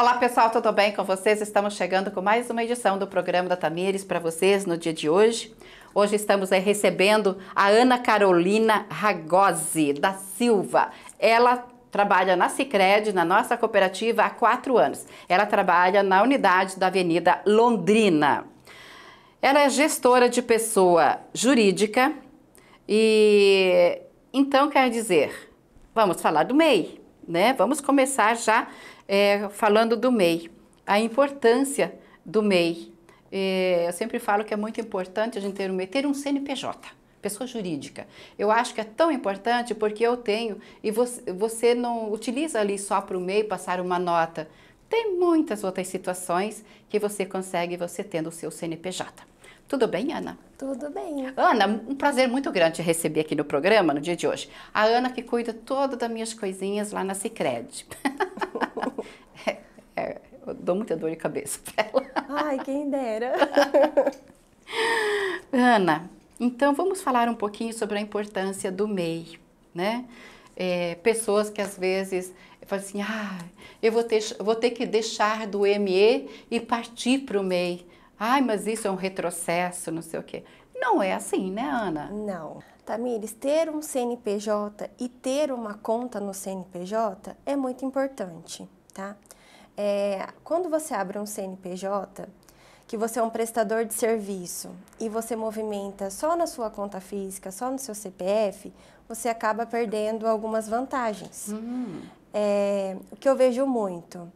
Olá pessoal, tudo bem com vocês? Estamos chegando com mais uma edição do programa da Tamires para vocês no dia de hoje. Hoje estamos aí, recebendo a Ana Carolina Ragosi da Silva. Ela trabalha na Cicred, na nossa cooperativa, há quatro anos. Ela trabalha na unidade da Avenida Londrina. Ela é gestora de pessoa jurídica e então quer dizer, vamos falar do MEI né? Vamos começar já é, falando do MEI, a importância do MEI. É, eu sempre falo que é muito importante a gente ter um MEI, ter um CNPJ, pessoa jurídica. Eu acho que é tão importante porque eu tenho e você, você não utiliza ali só para o MEI passar uma nota. Tem muitas outras situações que você consegue você tendo o seu CNPJ. Tudo bem, Ana? Tudo bem. Ana, um prazer muito grande te receber aqui no programa no dia de hoje. A Ana que cuida toda das minhas coisinhas lá na Cicred. é, é, eu dou muita dor de cabeça pra ela. Ai, quem dera. Ana, então vamos falar um pouquinho sobre a importância do MEI, né? É, pessoas que às vezes falam assim, ah, eu vou ter, vou ter que deixar do ME e partir para o MEI ai, mas isso é um retrocesso, não sei o quê. Não é assim, né, Ana? Não. Tamires, ter um CNPJ e ter uma conta no CNPJ é muito importante, tá? É, quando você abre um CNPJ, que você é um prestador de serviço e você movimenta só na sua conta física, só no seu CPF, você acaba perdendo algumas vantagens. Uhum. É, o que eu vejo muito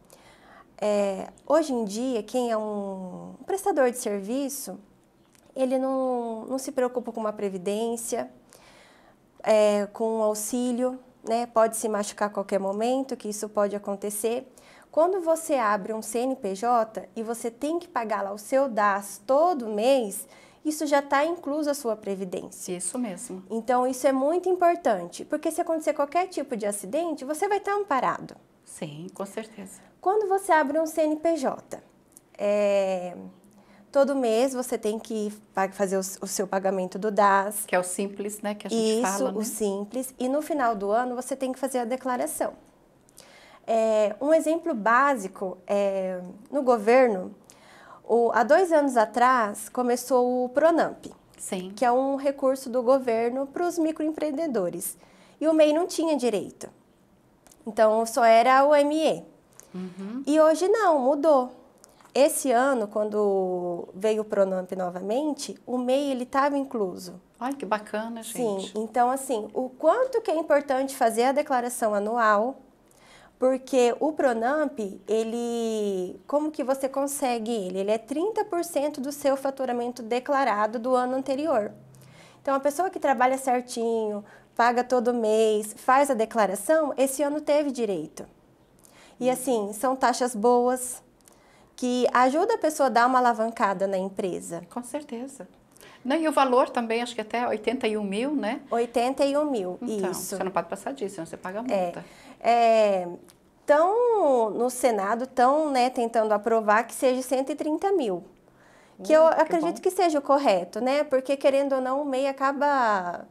é, hoje em dia, quem é um prestador de serviço, ele não, não se preocupa com uma previdência, é, com um auxílio, né? pode se machucar a qualquer momento, que isso pode acontecer. Quando você abre um CNPJ e você tem que pagar lá o seu DAS todo mês, isso já está incluso a sua previdência. Isso mesmo. Então, isso é muito importante, porque se acontecer qualquer tipo de acidente, você vai estar tá amparado. Sim, com certeza. Quando você abre um CNPJ, é, todo mês você tem que fazer o, seu pagamento do DAS. Que é o simples, né? Que a gente isso, fala. Isso, né? o simples. E no final do ano você tem que fazer a declaração. É, um exemplo básico é no governo. O, há dois anos atrás começou o Pronamp, Sim. que é um recurso do governo para os microempreendedores. E o MEI não tinha direito. Então só era o ME. Uhum. E hoje não, mudou. Esse ano, quando veio o Pronamp novamente, o MEI ele estava incluso. Olha que bacana, gente. Sim, então assim, o quanto que é importante fazer a declaração anual, porque o Pronamp, ele, como que você consegue ele? Ele é 30% do seu faturamento declarado do ano anterior. Então, a pessoa que trabalha certinho, paga todo mês, faz a declaração, esse ano teve direito. E assim, são taxas boas que ajuda a pessoa a dar uma alavancada na empresa. Com certeza. Não, e o valor também, acho que até 81 mil, né? 81 mil, então, isso. Você não pode passar disso, senão você paga a é. multa. É, é, tão no Senado, tão né, tentando aprovar que seja 130 mil. Que hum, eu que acredito bom. que seja o correto, né? Porque, querendo ou não, o MEI acaba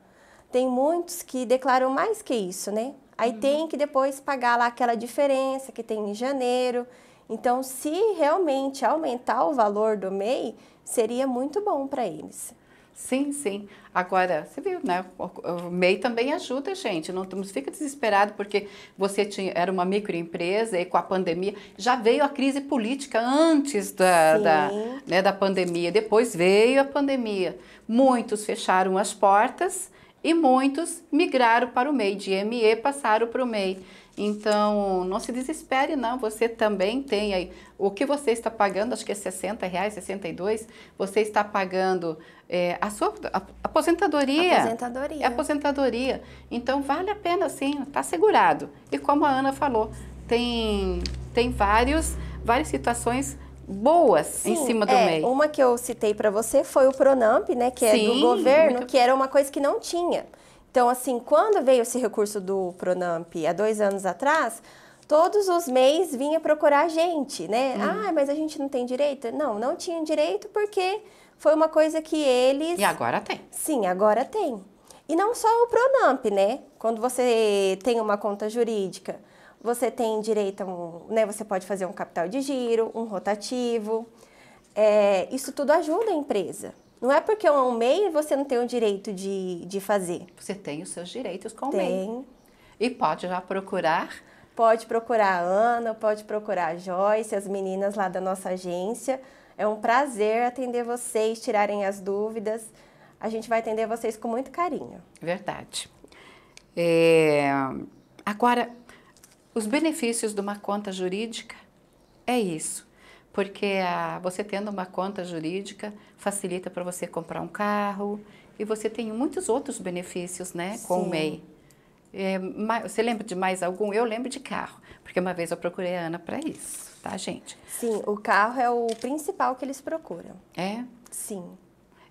tem muitos que declaram mais que isso, né? Aí uhum. tem que depois pagar lá aquela diferença que tem em janeiro. Então, se realmente aumentar o valor do MEI, seria muito bom para eles. Sim, sim. Agora, você viu, né? O MEI também ajuda, gente. Não, não fica desesperado porque você tinha, era uma microempresa e com a pandemia já veio a crise política antes da, da, né, da pandemia. Depois veio a pandemia. Muitos fecharam as portas e muitos migraram para o MEI, de ME passaram para o MEI. Então, não se desespere não, você também tem aí, o que você está pagando, acho que é 60 reais, 62, você está pagando é, a sua a, aposentadoria. Aposentadoria. É aposentadoria. Então, vale a pena sim, está segurado. E como a Ana falou, tem, tem vários, várias situações boas Sim, em cima do é, MEI. Uma que eu citei para você foi o Pronamp, né, que Sim, é do governo, muito... que era uma coisa que não tinha. Então, assim, quando veio esse recurso do Pronamp há dois anos atrás, todos os MEIs vinha procurar a gente, né? Hum. Ah, mas a gente não tem direito? Não, não tinha direito porque foi uma coisa que eles. E agora tem. Sim, agora tem. E não só o Pronamp, né? Quando você tem uma conta jurídica você tem direito a um, né, você pode fazer um capital de giro, um rotativo. É, isso tudo ajuda a empresa. Não é porque é um meio você não tem o direito de, de fazer. Você tem os seus direitos com o MEI. E pode já procurar? Pode procurar a Ana, pode procurar a Joyce, as meninas lá da nossa agência. É um prazer atender vocês, tirarem as dúvidas. A gente vai atender vocês com muito carinho. Verdade. É... Agora, os benefícios de uma conta jurídica é isso, porque a, você tendo uma conta jurídica facilita para você comprar um carro e você tem muitos outros benefícios, né, Sim. com o MEI. É, você lembra de mais algum? Eu lembro de carro, porque uma vez eu procurei a Ana para isso, tá, gente? Sim, o carro é o principal que eles procuram. É? Sim.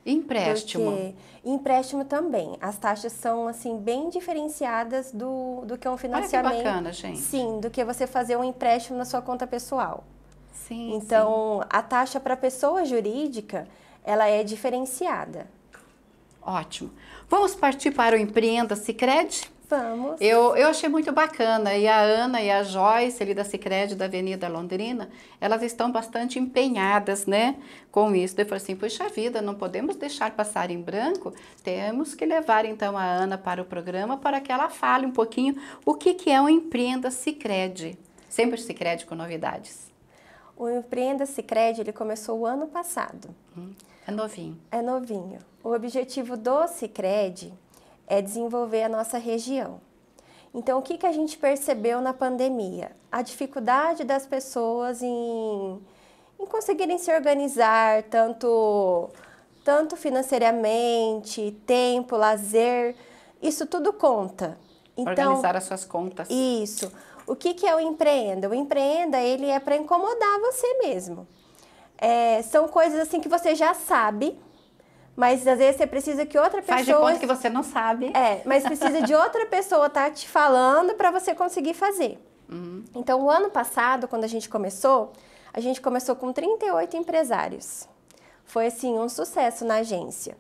Empréstimo. Porque... Empréstimo também. As taxas são assim bem diferenciadas do, do que é um financiamento. Olha que bacana, gente. Sim, do que você fazer um empréstimo na sua conta pessoal. Sim. Então, sim. a taxa para pessoa jurídica, ela é diferenciada. Ótimo. Vamos partir para o empreenda Sicredi? Vamos. Eu, eu achei muito bacana. E a Ana e a Joyce, ali da Cicred, da Avenida Londrina, elas estão bastante empenhadas, né? Com isso. Eu falei assim, puxa vida, não podemos deixar passar em branco. Temos que levar, então, a Ana para o programa para que ela fale um pouquinho o que, que é o Empreenda Cicred. Sempre Cicred com novidades. O Empreenda Cicred, ele começou o ano passado. Hum, é novinho. É novinho. O objetivo do Cicred é desenvolver a nossa região. Então, o que, que a gente percebeu na pandemia? A dificuldade das pessoas em, em conseguirem se organizar, tanto, tanto financeiramente, tempo, lazer, isso tudo conta. Então, Organizar as suas contas. Isso. O que, que é o empreenda? O empreenda, ele é para incomodar você mesmo. É, são coisas assim que você já sabe, mas às vezes você precisa que outra pessoa. Faz de conta que você não sabe. É, mas precisa de outra pessoa estar tá te falando para você conseguir fazer. Uhum. Então, o ano passado, quando a gente começou, a gente começou com 38 empresários. Foi assim um sucesso na agência.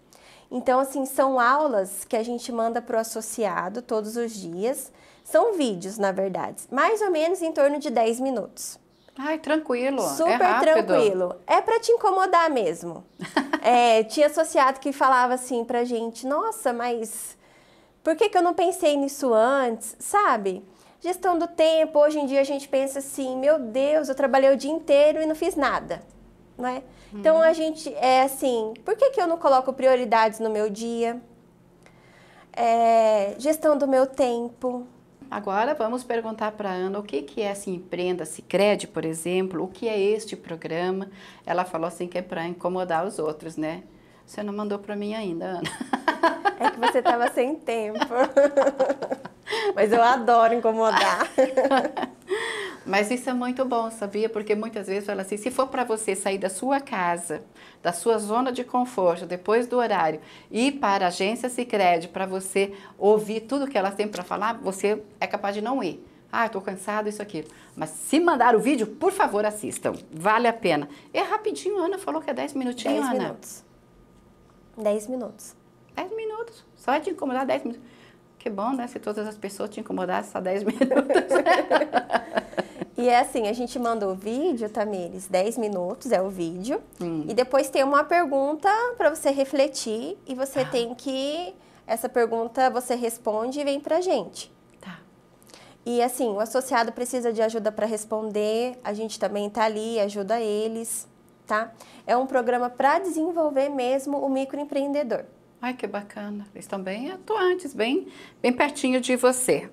Então, assim, são aulas que a gente manda para o associado todos os dias. São vídeos, na verdade, mais ou menos em torno de 10 minutos. Ai, tranquilo. É Super é tranquilo. É para te incomodar mesmo. é, tinha associado que falava assim pra gente: nossa, mas por que, que eu não pensei nisso antes? Sabe? Gestão do tempo, hoje em dia a gente pensa assim: meu Deus, eu trabalhei o dia inteiro e não fiz nada. Não é? Hum. Então uhum. a gente é assim: por que, que eu não coloco prioridades no meu dia? É, gestão do meu tempo. Agora vamos perguntar para a Ana o que, que é essa assim, Empreenda-se por exemplo, o que é este programa? Ela falou assim que é para incomodar os outros, né? Você não mandou para mim ainda, Ana. É que você estava sem tempo. Mas eu adoro incomodar. Mas isso é muito bom, sabia? Porque muitas vezes fala assim, se for para você sair da sua casa, da sua zona de conforto, depois do horário, ir para a agência Cicred para você ouvir tudo que elas têm para falar, você é capaz de não ir. Ah, estou cansado, isso aqui. Mas se mandar o vídeo, por favor, assistam. Vale a pena. É rapidinho, Ana falou que é 10 minutinhos, Dez Ana. 10 minutos. 10 minutos. 10 minutos. Só é de incomodar 10 minutos. Que bom, né? Se todas as pessoas te incomodassem só 10 minutos. e é assim, a gente manda o vídeo, Tamires, 10 minutos é o vídeo. Hum. E depois tem uma pergunta para você refletir e você ah. tem que... Essa pergunta você responde e vem pra gente. Tá. E assim, o associado precisa de ajuda para responder, a gente também está ali, ajuda eles, tá? É um programa para desenvolver mesmo o microempreendedor. Ai, que bacana. Eles estão bem atuantes, bem, bem pertinho de você.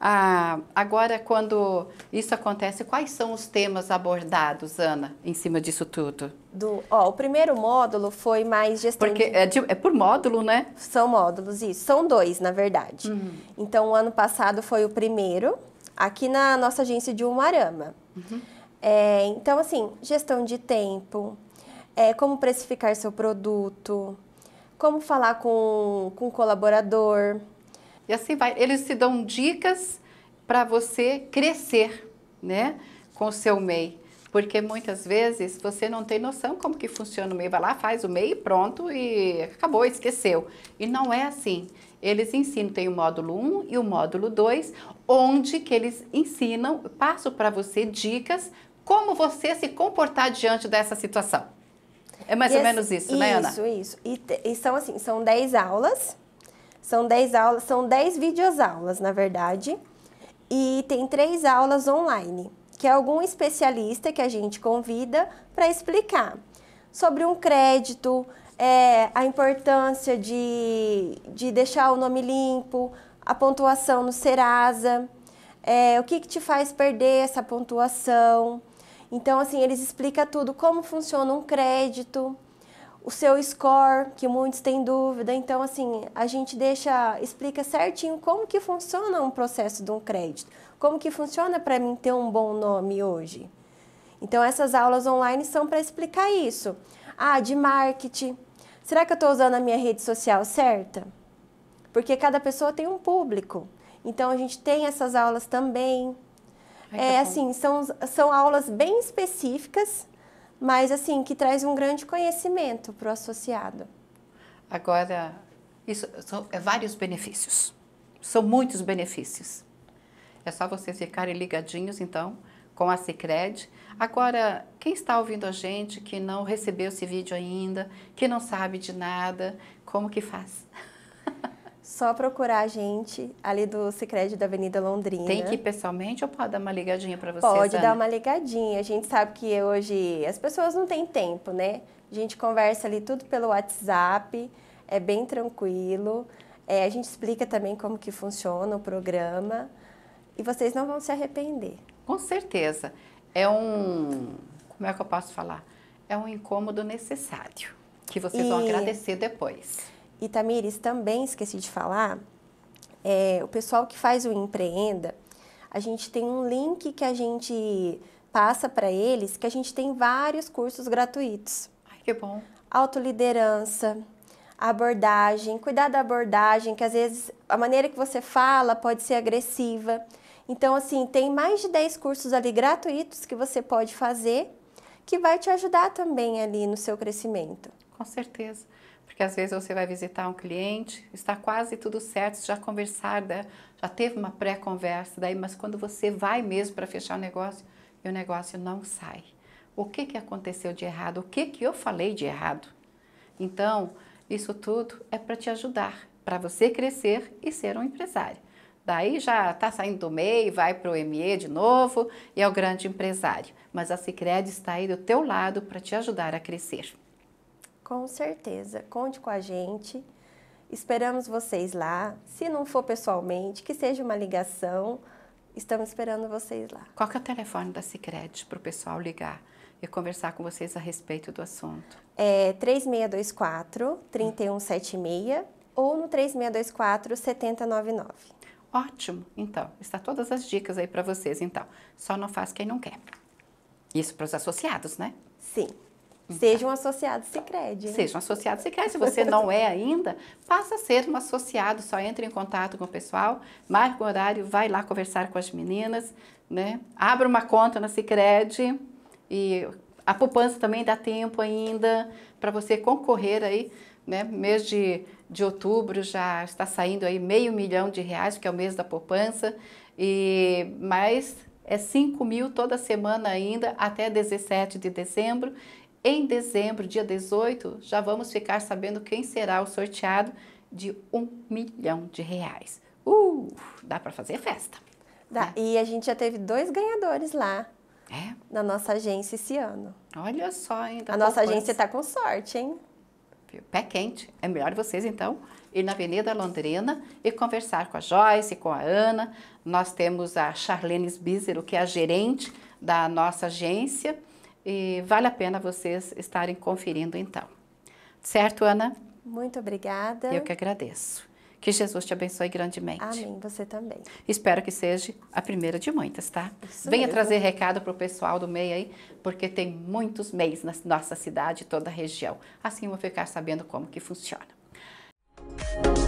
Ah, agora, quando isso acontece, quais são os temas abordados, Ana, em cima disso tudo? Do, ó, o primeiro módulo foi mais gestão. Porque de... é, de, é, por módulo, né? São módulos, isso. São dois, na verdade. Uhum. Então, o ano passado foi o primeiro, aqui na nossa agência de Umarama. Uhum. É, então, assim, gestão de tempo, é, como precificar seu produto, como falar com, com o colaborador. E assim vai. Eles te dão dicas para você crescer, né, com o seu MEI. Porque muitas vezes você não tem noção como que funciona o MEI. Vai lá, faz o MEI, pronto, e acabou, esqueceu. E não é assim. Eles ensinam, tem o módulo 1 e o módulo 2, onde que eles ensinam, passo para você dicas como você se comportar diante dessa situação. É mais e ou assim, menos isso, né, Ana? Isso, isso. E, e são assim, são 10 aulas. São 10 aulas, são 10 aulas, na verdade. E tem três aulas online, que é algum especialista que a gente convida para explicar sobre um crédito, é, a importância de, de deixar o nome limpo, a pontuação no Serasa, é, o que, que te faz perder essa pontuação. Então, assim, eles explicam tudo, como funciona um crédito, o seu score, que muitos têm dúvida. Então, assim, a gente deixa, explica certinho como que funciona um processo de um crédito, como que funciona para mim ter um bom nome hoje. Então, essas aulas online são para explicar isso. Ah, de marketing. Será que eu estou usando a minha rede social certa? Porque cada pessoa tem um público. Então, a gente tem essas aulas também é assim, são, são aulas bem específicas, mas assim, que traz um grande conhecimento para o associado. Agora, isso são é vários benefícios. São muitos benefícios. É só vocês ficarem ligadinhos, então, com a Cicred. Agora, quem está ouvindo a gente que não recebeu esse vídeo ainda, que não sabe de nada, como que faz? Só procurar a gente ali do Sicredi da Avenida Londrina. Tem que ir pessoalmente ou pode dar uma ligadinha para vocês. Pode Ana? dar uma ligadinha. A gente sabe que hoje as pessoas não têm tempo, né? A gente conversa ali tudo pelo WhatsApp, é bem tranquilo. É, a gente explica também como que funciona o programa e vocês não vão se arrepender. Com certeza. É um, como é que eu posso falar? É um incômodo necessário que vocês e... vão agradecer depois. E Tamires, também esqueci de falar, é, o pessoal que faz o Empreenda, a gente tem um link que a gente passa para eles, que a gente tem vários cursos gratuitos. Ai, que bom. Autoliderança, abordagem, cuidar da abordagem, que às vezes a maneira que você fala pode ser agressiva. Então, assim, tem mais de 10 cursos ali gratuitos que você pode fazer, que vai te ajudar também ali no seu crescimento. Com certeza porque às vezes você vai visitar um cliente, está quase tudo certo, já conversada, já teve uma pré-conversa, daí, mas quando você vai mesmo para fechar o negócio, e o negócio não sai. O que, que aconteceu de errado? O que, que eu falei de errado? Então, isso tudo é para te ajudar, para você crescer e ser um empresário. Daí já está saindo do MEI, vai para o ME de novo e é o grande empresário. Mas a Cicred está aí do teu lado para te ajudar a crescer. Com certeza. Conte com a gente. Esperamos vocês lá. Se não for pessoalmente, que seja uma ligação. Estamos esperando vocês lá. Qual que é o telefone da Sicredi para o pessoal ligar e conversar com vocês a respeito do assunto? É 3624 3176 ou no 3624 7099. Ótimo. Então, está todas as dicas aí para vocês então. Só não faz quem não quer. Isso para os associados, né? Sim. Então, Sejam associados Sicredi. Né? Sejam associados Sicredi. Se você não é ainda, passa a ser um associado, só entre em contato com o pessoal, marca o horário, vai lá conversar com as meninas, né? Abra uma conta na Sicredi e a poupança também dá tempo ainda para você concorrer aí, né? Mês de, de outubro já está saindo aí meio milhão de reais, que é o mês da poupança, e mais é 5 mil toda semana ainda até 17 de dezembro em dezembro, dia 18, já vamos ficar sabendo quem será o sorteado de um milhão de reais. Uh, dá para fazer festa. Dá. É. E a gente já teve dois ganhadores lá. É? Na nossa agência esse ano. Olha só, hein? A nossa agência está com sorte, hein? Pé quente. É melhor vocês, então, ir na Avenida Londrina e conversar com a Joyce, com a Ana. Nós temos a Charlene Bízero, que é a gerente da nossa agência e vale a pena vocês estarem conferindo então. Certo, Ana? Muito obrigada. Eu que agradeço. Que Jesus te abençoe grandemente. Amém, você também. Espero que seja a primeira de muitas, tá? Isso Venha mesmo. trazer recado para o pessoal do MEI aí, porque tem muitos MEIs na nossa cidade e toda a região. Assim vou ficar sabendo como que funciona. Música